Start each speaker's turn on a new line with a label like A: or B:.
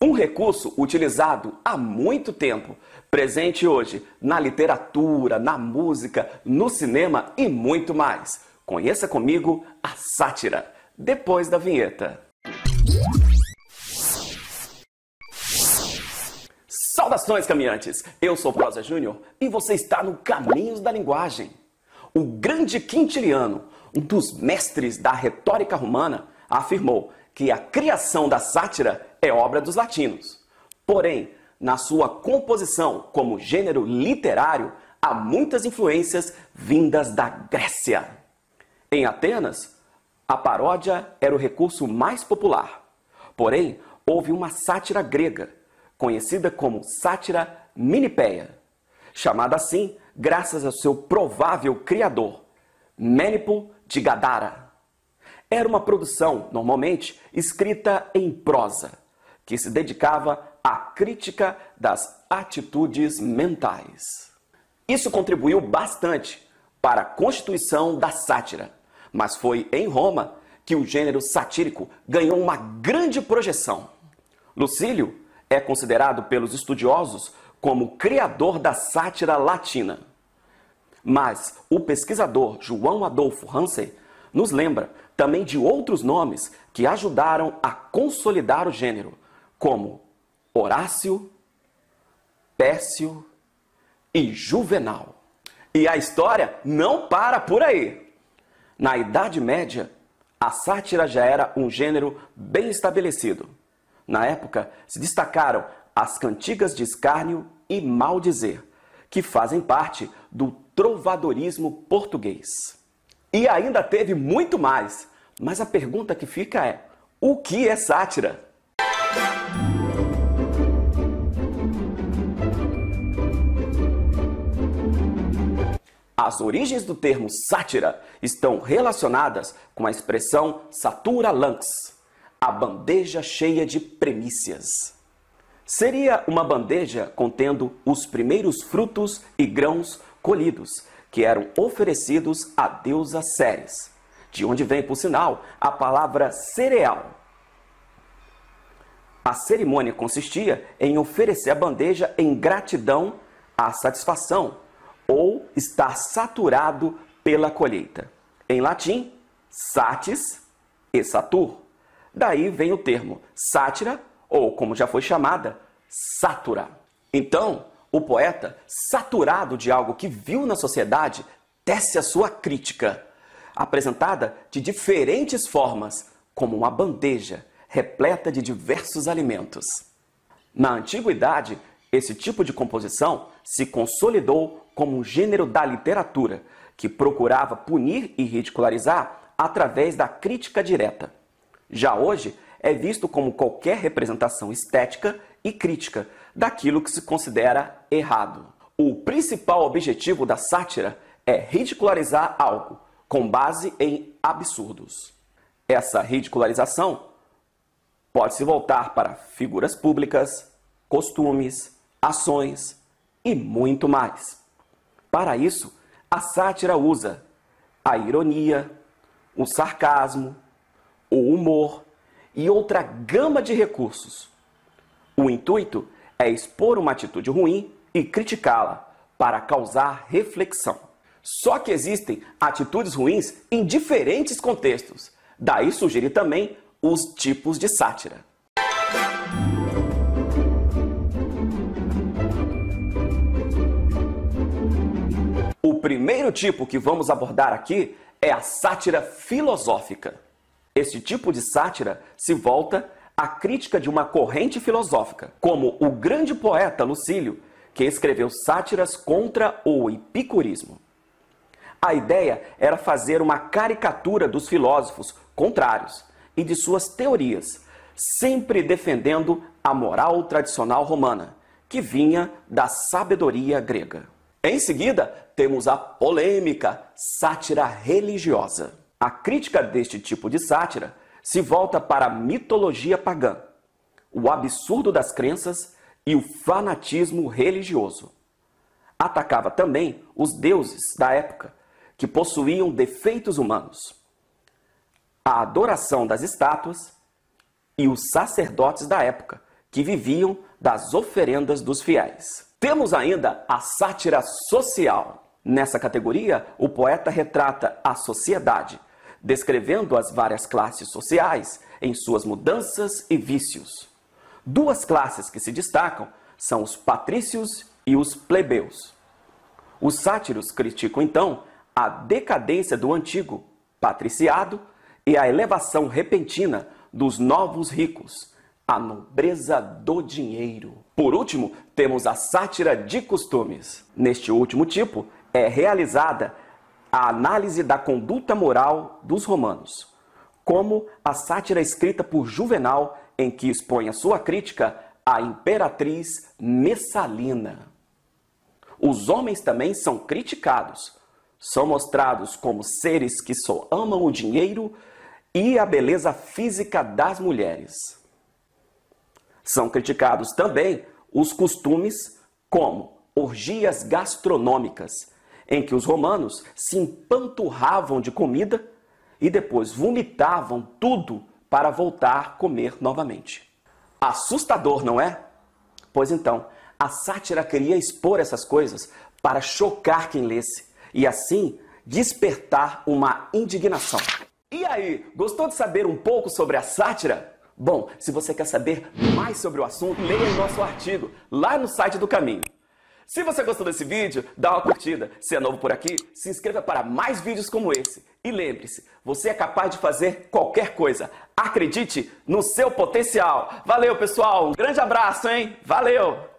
A: Um recurso utilizado há muito tempo, presente hoje na literatura, na música, no cinema e muito mais. Conheça comigo a sátira, depois da vinheta. Saudações, caminhantes! Eu sou Prosa Júnior e você está no Caminhos da Linguagem. O grande Quintiliano, um dos mestres da retórica romana, afirmou que a criação da sátira é obra dos latinos. Porém, na sua composição como gênero literário, há muitas influências vindas da Grécia. Em Atenas, a paródia era o recurso mais popular. Porém, houve uma sátira grega, conhecida como sátira minipeia, chamada assim graças ao seu provável criador, Menipo de Gadara. Era uma produção, normalmente, escrita em prosa, que se dedicava à crítica das atitudes mentais. Isso contribuiu bastante para a constituição da sátira, mas foi em Roma que o gênero satírico ganhou uma grande projeção. Lucílio é considerado pelos estudiosos como criador da sátira latina. Mas o pesquisador João Adolfo Hansen nos lembra também de outros nomes que ajudaram a consolidar o gênero, como Horácio, Pécio e Juvenal. E a história não para por aí. Na Idade Média, a sátira já era um gênero bem estabelecido. Na época, se destacaram as cantigas de escárnio e maldizer, que fazem parte do trovadorismo português. E ainda teve muito mais. Mas a pergunta que fica é: o que é sátira? As origens do termo sátira estão relacionadas com a expressão satura lanx, a bandeja cheia de premissas. Seria uma bandeja contendo os primeiros frutos e grãos colhidos, que eram oferecidos à deusa Ceres, de onde vem, por sinal, a palavra cereal. A cerimônia consistia em oferecer a bandeja em gratidão à satisfação ou estar saturado pela colheita. Em latim, satis e satur. Daí vem o termo sátira ou, como já foi chamada, satura. Então, o poeta, saturado de algo que viu na sociedade, tece a sua crítica, apresentada de diferentes formas, como uma bandeja repleta de diversos alimentos. Na antiguidade, esse tipo de composição se consolidou como um gênero da literatura, que procurava punir e ridicularizar através da crítica direta. Já hoje, é visto como qualquer representação estética e crítica daquilo que se considera errado. O principal objetivo da sátira é ridicularizar algo com base em absurdos. Essa ridicularização pode se voltar para figuras públicas, costumes, ações e muito mais. Para isso, a sátira usa a ironia, o sarcasmo, o humor e outra gama de recursos. O intuito é expor uma atitude ruim e criticá-la para causar reflexão. Só que existem atitudes ruins em diferentes contextos. Daí surgirem também os tipos de sátira. O primeiro tipo que vamos abordar aqui é a sátira filosófica. Esse tipo de sátira se volta à crítica de uma corrente filosófica, como o grande poeta Lucílio que escreveu sátiras contra o epicurismo. A ideia era fazer uma caricatura dos filósofos contrários e de suas teorias, sempre defendendo a moral tradicional romana, que vinha da sabedoria grega. Em seguida, temos a polêmica sátira religiosa. A crítica deste tipo de sátira se volta para a mitologia pagã, o absurdo das crenças e o fanatismo religioso. Atacava também os deuses da época, que possuíam defeitos humanos. A adoração das estátuas e os sacerdotes da época, que viviam das oferendas dos fiéis. Temos ainda a sátira social. Nessa categoria, o poeta retrata a sociedade, descrevendo as várias classes sociais em suas mudanças e vícios. Duas classes que se destacam são os patrícios e os plebeus. Os sátiros criticam então a decadência do antigo patriciado e a elevação repentina dos novos ricos, a nobreza do dinheiro. Por último, temos a sátira de costumes. Neste último tipo, é realizada a análise da conduta moral dos romanos, como a sátira escrita por Juvenal em que expõe a sua crítica à imperatriz Messalina. Os homens também são criticados, são mostrados como seres que só amam o dinheiro e a beleza física das mulheres. São criticados também os costumes, como orgias gastronômicas, em que os romanos se empanturravam de comida e depois vomitavam tudo para voltar a comer novamente. Assustador, não é? Pois então, a sátira queria expor essas coisas para chocar quem lesse e assim despertar uma indignação. E aí, gostou de saber um pouco sobre a sátira? Bom, se você quer saber mais sobre o assunto, leia nosso artigo lá no site do Caminho. Se você gostou desse vídeo, dá uma curtida. Se é novo por aqui, se inscreva para mais vídeos como esse. E lembre-se, você é capaz de fazer qualquer coisa. Acredite no seu potencial. Valeu, pessoal. Um grande abraço, hein? Valeu!